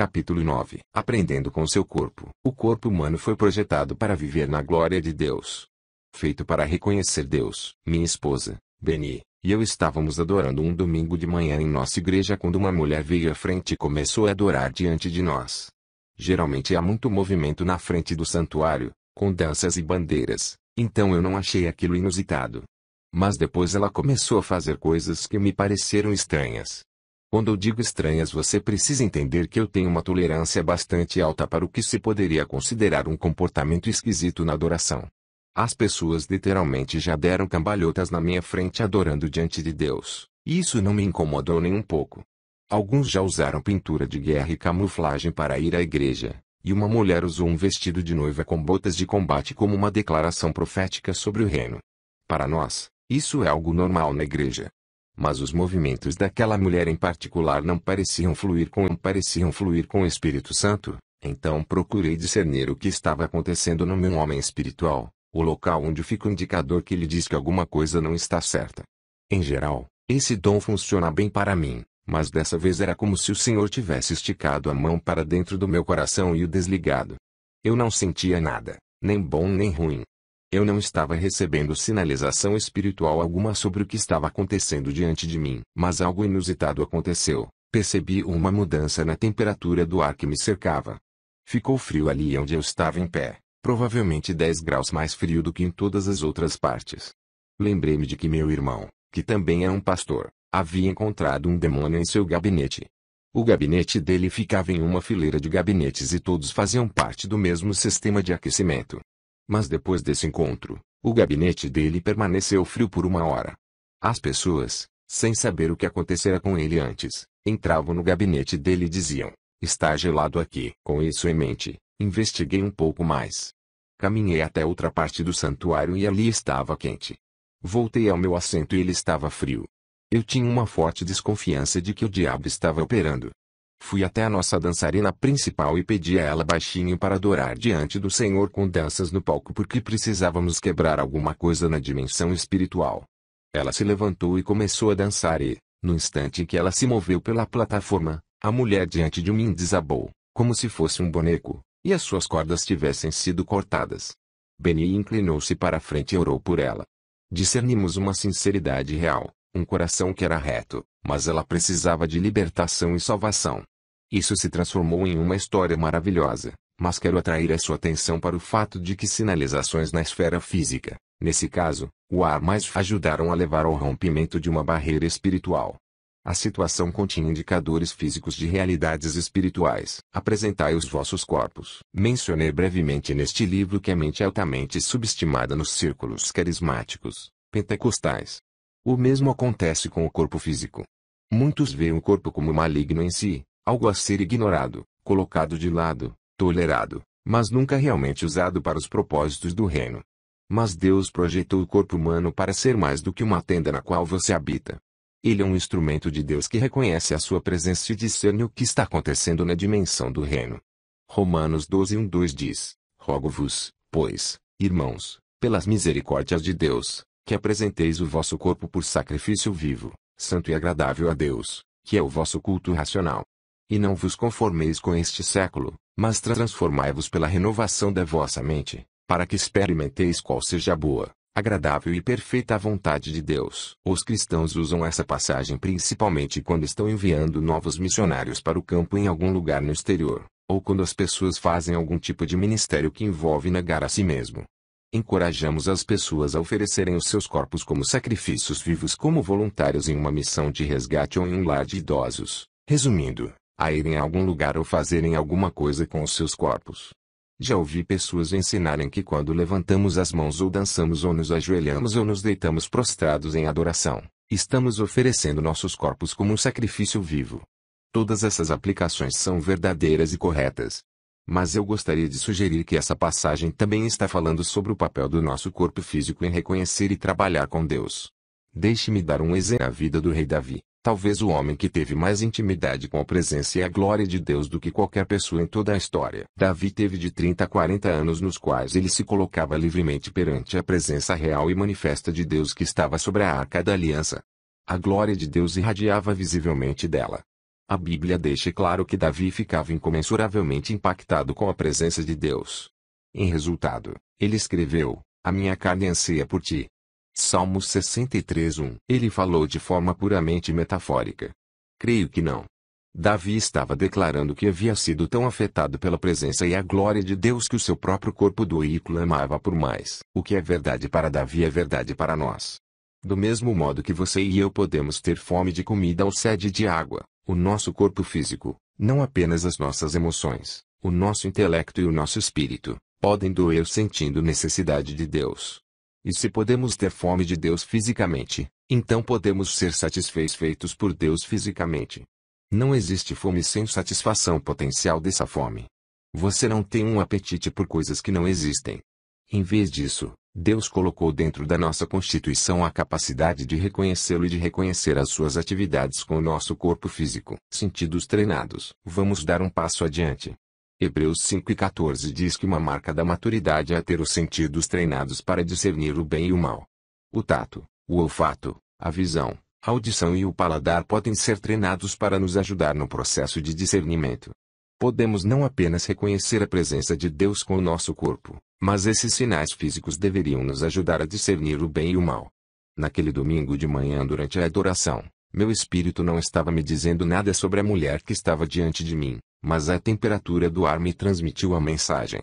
Capítulo 9 Aprendendo com seu corpo. O corpo humano foi projetado para viver na glória de Deus. Feito para reconhecer Deus. Minha esposa, Beni, e eu estávamos adorando um domingo de manhã em nossa igreja quando uma mulher veio à frente e começou a adorar diante de nós. Geralmente há muito movimento na frente do santuário, com danças e bandeiras, então eu não achei aquilo inusitado. Mas depois ela começou a fazer coisas que me pareceram estranhas. Quando eu digo estranhas, você precisa entender que eu tenho uma tolerância bastante alta para o que se poderia considerar um comportamento esquisito na adoração. As pessoas literalmente já deram cambalhotas na minha frente adorando diante de Deus, e isso não me incomodou nem um pouco. Alguns já usaram pintura de guerra e camuflagem para ir à igreja, e uma mulher usou um vestido de noiva com botas de combate como uma declaração profética sobre o reino. Para nós, isso é algo normal na igreja mas os movimentos daquela mulher em particular não pareciam fluir com pareciam fluir com o Espírito Santo. Então procurei discernir o que estava acontecendo no meu homem espiritual, o local onde fica o indicador que lhe diz que alguma coisa não está certa. Em geral, esse dom funciona bem para mim, mas dessa vez era como se o Senhor tivesse esticado a mão para dentro do meu coração e o desligado. Eu não sentia nada, nem bom nem ruim, eu não estava recebendo sinalização espiritual alguma sobre o que estava acontecendo diante de mim, mas algo inusitado aconteceu. Percebi uma mudança na temperatura do ar que me cercava. Ficou frio ali onde eu estava em pé, provavelmente 10 graus mais frio do que em todas as outras partes. Lembrei-me de que meu irmão, que também é um pastor, havia encontrado um demônio em seu gabinete. O gabinete dele ficava em uma fileira de gabinetes e todos faziam parte do mesmo sistema de aquecimento. Mas depois desse encontro, o gabinete dele permaneceu frio por uma hora. As pessoas, sem saber o que acontecera com ele antes, entravam no gabinete dele e diziam: Está gelado aqui. Com isso em mente, investiguei um pouco mais. Caminhei até outra parte do santuário e ali estava quente. Voltei ao meu assento e ele estava frio. Eu tinha uma forte desconfiança de que o diabo estava operando. Fui até a nossa dançarina principal e pedi a ela baixinho para adorar diante do Senhor com danças no palco porque precisávamos quebrar alguma coisa na dimensão espiritual. Ela se levantou e começou a dançar e, no instante em que ela se moveu pela plataforma, a mulher diante de mim desabou, como se fosse um boneco, e as suas cordas tivessem sido cortadas. Beni inclinou-se para a frente e orou por ela. Discernimos uma sinceridade real, um coração que era reto, mas ela precisava de libertação e salvação. Isso se transformou em uma história maravilhosa, mas quero atrair a sua atenção para o fato de que sinalizações na esfera física, nesse caso, o ar mais ajudaram a levar ao rompimento de uma barreira espiritual. A situação continha indicadores físicos de realidades espirituais. Apresentai os vossos corpos. Mencionei brevemente neste livro que a mente é altamente subestimada nos círculos carismáticos, pentecostais. O mesmo acontece com o corpo físico. Muitos veem o corpo como maligno em si, Algo a ser ignorado, colocado de lado, tolerado, mas nunca realmente usado para os propósitos do reino. Mas Deus projetou o corpo humano para ser mais do que uma tenda na qual você habita. Ele é um instrumento de Deus que reconhece a sua presença e discerne o que está acontecendo na dimensão do reino. Romanos 12, 1, 2 diz: Rogo-vos, pois, irmãos, pelas misericórdias de Deus, que apresenteis o vosso corpo por sacrifício vivo, santo e agradável a Deus, que é o vosso culto racional. E não vos conformeis com este século, mas transformai-vos pela renovação da vossa mente, para que experimenteis qual seja a boa, agradável e perfeita a vontade de Deus. Os cristãos usam essa passagem principalmente quando estão enviando novos missionários para o campo em algum lugar no exterior, ou quando as pessoas fazem algum tipo de ministério que envolve negar a si mesmo. Encorajamos as pessoas a oferecerem os seus corpos como sacrifícios vivos como voluntários em uma missão de resgate ou em um lar de idosos. Resumindo, a irem a algum lugar ou fazerem alguma coisa com os seus corpos. Já ouvi pessoas ensinarem que quando levantamos as mãos ou dançamos ou nos ajoelhamos ou nos deitamos prostrados em adoração, estamos oferecendo nossos corpos como um sacrifício vivo. Todas essas aplicações são verdadeiras e corretas. Mas eu gostaria de sugerir que essa passagem também está falando sobre o papel do nosso corpo físico em reconhecer e trabalhar com Deus. Deixe-me dar um exemplo na vida do rei Davi. Talvez o homem que teve mais intimidade com a presença e a glória de Deus do que qualquer pessoa em toda a história. Davi teve de 30 a 40 anos nos quais ele se colocava livremente perante a presença real e manifesta de Deus que estava sobre a arca da aliança. A glória de Deus irradiava visivelmente dela. A Bíblia deixa claro que Davi ficava incomensuravelmente impactado com a presença de Deus. Em resultado, ele escreveu: A minha carne anseia por ti, Salmos 63:1. Ele falou de forma puramente metafórica. Creio que não. Davi estava declarando que havia sido tão afetado pela presença e a glória de Deus que o seu próprio corpo doía e clamava por mais. O que é verdade para Davi é verdade para nós. Do mesmo modo que você e eu podemos ter fome de comida ou sede de água, o nosso corpo físico, não apenas as nossas emoções, o nosso intelecto e o nosso espírito, podem doer sentindo necessidade de Deus. E se podemos ter fome de Deus fisicamente, então podemos ser satisfeitos por Deus fisicamente. Não existe fome sem satisfação potencial dessa fome. Você não tem um apetite por coisas que não existem. Em vez disso, Deus colocou dentro da nossa constituição a capacidade de reconhecê-lo e de reconhecer as suas atividades com o nosso corpo físico. Sentidos treinados. Vamos dar um passo adiante. Hebreus 5 e 14 diz que uma marca da maturidade é ter os sentidos treinados para discernir o bem e o mal. O tato, o olfato, a visão, a audição e o paladar podem ser treinados para nos ajudar no processo de discernimento. Podemos não apenas reconhecer a presença de Deus com o nosso corpo, mas esses sinais físicos deveriam nos ajudar a discernir o bem e o mal. Naquele domingo de manhã durante a adoração, meu espírito não estava me dizendo nada sobre a mulher que estava diante de mim, mas a temperatura do ar me transmitiu a mensagem.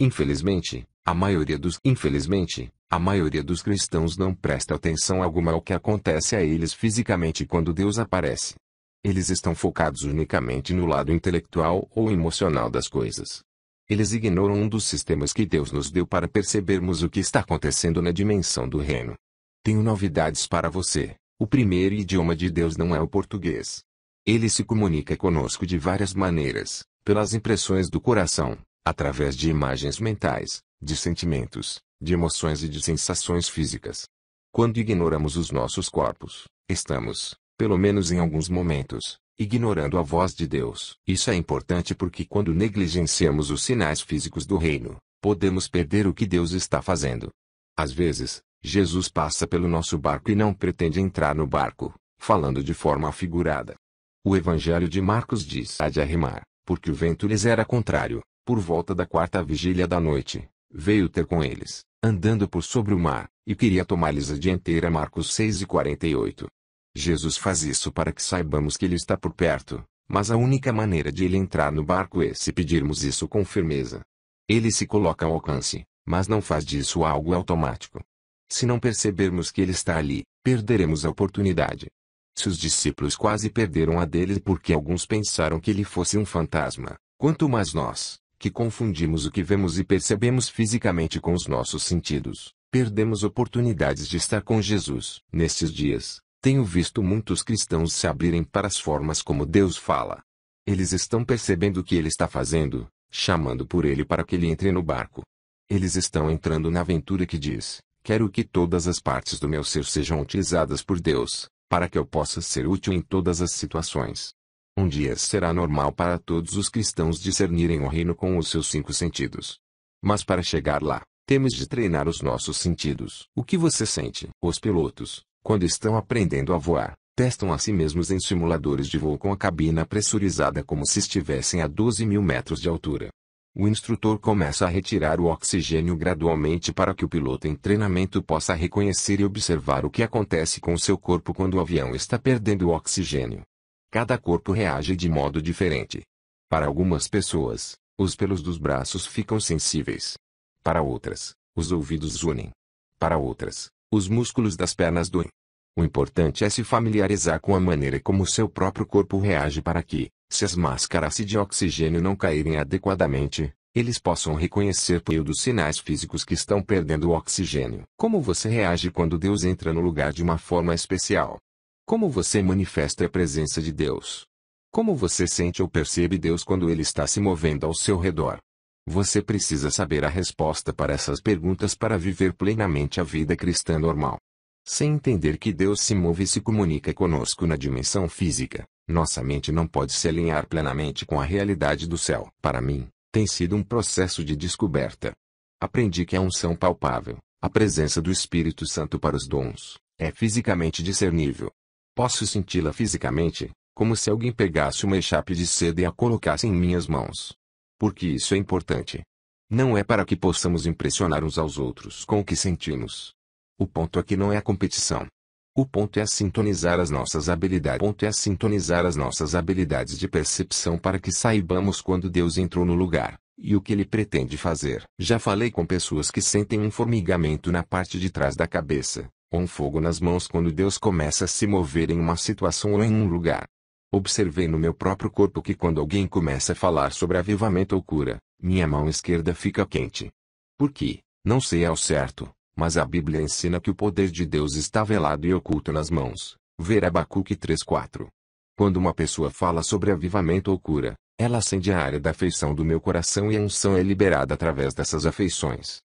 Infelizmente, a maioria dos infelizmente, a maioria dos cristãos não presta atenção alguma ao que acontece a eles fisicamente quando Deus aparece. Eles estão focados unicamente no lado intelectual ou emocional das coisas. Eles ignoram um dos sistemas que Deus nos deu para percebermos o que está acontecendo na dimensão do reino. Tenho novidades para você. O primeiro idioma de Deus não é o português. Ele se comunica conosco de várias maneiras, pelas impressões do coração, através de imagens mentais, de sentimentos, de emoções e de sensações físicas. Quando ignoramos os nossos corpos, estamos, pelo menos em alguns momentos, ignorando a voz de Deus. Isso é importante porque quando negligenciamos os sinais físicos do reino, podemos perder o que Deus está fazendo. Às vezes, Jesus passa pelo nosso barco e não pretende entrar no barco, falando de forma figurada. O Evangelho de Marcos diz: há de arrimar, porque o vento lhes era contrário, por volta da quarta vigília da noite, veio ter com eles, andando por sobre o mar, e queria tomar-lhes a dianteira. Marcos 6 e 48. Jesus faz isso para que saibamos que ele está por perto, mas a única maneira de ele entrar no barco é se pedirmos isso com firmeza. Ele se coloca ao alcance, mas não faz disso algo automático. Se não percebermos que ele está ali, perderemos a oportunidade. Se os discípulos quase perderam a dele porque alguns pensaram que ele fosse um fantasma, quanto mais nós, que confundimos o que vemos e percebemos fisicamente com os nossos sentidos, perdemos oportunidades de estar com Jesus. Nestes dias, tenho visto muitos cristãos se abrirem para as formas como Deus fala. Eles estão percebendo o que ele está fazendo, chamando por ele para que ele entre no barco. Eles estão entrando na aventura que diz: Quero que todas as partes do meu ser sejam utilizadas por Deus, para que eu possa ser útil em todas as situações. Um dia será normal para todos os cristãos discernirem o reino com os seus cinco sentidos. Mas para chegar lá, temos de treinar os nossos sentidos. O que você sente? Os pilotos, quando estão aprendendo a voar, testam a si mesmos em simuladores de voo com a cabina pressurizada como se estivessem a 12 mil metros de altura o instrutor começa a retirar o oxigênio gradualmente para que o piloto em treinamento possa reconhecer e observar o que acontece com seu corpo quando o avião está perdendo o oxigênio. Cada corpo reage de modo diferente. Para algumas pessoas, os pelos dos braços ficam sensíveis. Para outras, os ouvidos unem. Para outras, os músculos das pernas doem. O importante é se familiarizar com a maneira como seu próprio corpo reage para que, se as máscaras de oxigênio não caírem adequadamente, eles possam reconhecer por meio dos sinais físicos que estão perdendo o oxigênio. Como você reage quando Deus entra no lugar de uma forma especial? Como você manifesta a presença de Deus? Como você sente ou percebe Deus quando ele está se movendo ao seu redor? Você precisa saber a resposta para essas perguntas para viver plenamente a vida cristã normal. Sem entender que Deus se move e se comunica conosco na dimensão física, nossa mente não pode se alinhar plenamente com a realidade do céu. Para mim, tem sido um processo de descoberta. Aprendi que a é unção palpável, a presença do Espírito Santo para os dons, é fisicamente discernível. Posso senti-la fisicamente, como se alguém pegasse uma echape de seda e a colocasse em minhas mãos. Porque isso é importante. Não é para que possamos impressionar uns aos outros com o que sentimos. O ponto aqui não é a competição, o ponto é sintonizar as nossas habilidades. O ponto é sintonizar as nossas habilidades de percepção para que saibamos quando Deus entrou no lugar e o que ele pretende fazer. Já falei com pessoas que sentem um formigamento na parte de trás da cabeça, ou um fogo nas mãos quando Deus começa a se mover em uma situação ou em um lugar. Observei no meu próprio corpo que quando alguém começa a falar sobre avivamento ou cura, minha mão esquerda fica quente. Por quê? Não sei ao certo mas a Bíblia ensina que o poder de Deus está velado e oculto nas mãos. Ver Abacuque 3:4. Quando uma pessoa fala sobre avivamento ou cura, ela acende a área da afeição do meu coração e a unção é liberada através dessas afeições.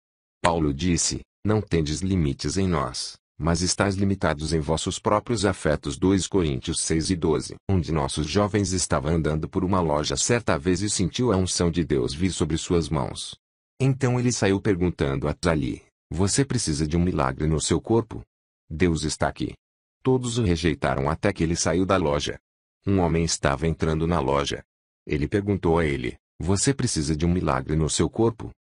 Paulo disse: Não tendes limites em nós, mas estáis limitados em vossos próprios afetos. 2 Coríntios 6 e 12. Um de nossos jovens estava andando por uma loja certa vez e sentiu a unção de Deus vir sobre suas mãos. Então ele saiu perguntando a Tali: você precisa de um milagre no seu corpo? Deus está aqui. Todos o rejeitaram até que ele saiu da loja. Um homem estava entrando na loja. Ele perguntou a ele: Você precisa de um milagre no seu corpo?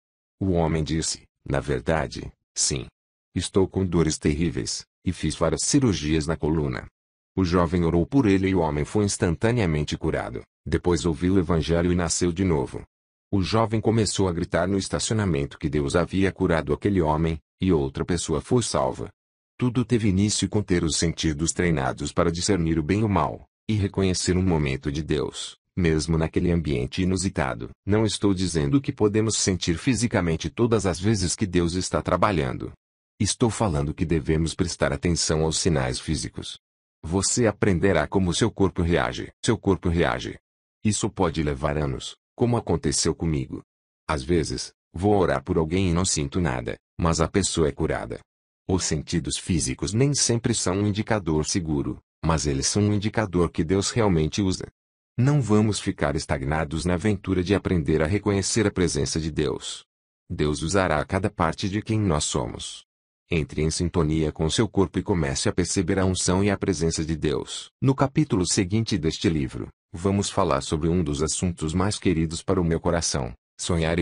O homem disse: Na verdade, sim. Estou com dores terríveis, e fiz várias cirurgias na coluna. O jovem orou por ele e o homem foi instantaneamente curado. Depois ouviu o evangelho e nasceu de novo. O jovem começou a gritar no estacionamento que Deus havia curado aquele homem, e outra pessoa foi salva. Tudo teve início com ter os sentidos treinados para discernir o bem e o mal, e reconhecer um momento de Deus, mesmo naquele ambiente inusitado. Não estou dizendo que podemos sentir fisicamente todas as vezes que Deus está trabalhando. Estou falando que devemos prestar atenção aos sinais físicos. Você aprenderá como seu corpo reage. Seu corpo reage. Isso pode levar anos, como aconteceu comigo. Às vezes, vou orar por alguém e não sinto nada, mas a pessoa é curada. Os sentidos físicos nem sempre são um indicador seguro, mas eles são um indicador que Deus realmente usa. Não vamos ficar estagnados na aventura de aprender a reconhecer a presença de Deus. Deus usará cada parte de quem nós somos. Entre em sintonia com seu corpo e comece a perceber a unção e a presença de Deus. No capítulo seguinte deste livro, Vamos falar sobre um dos assuntos mais queridos para o meu coração: sonhar e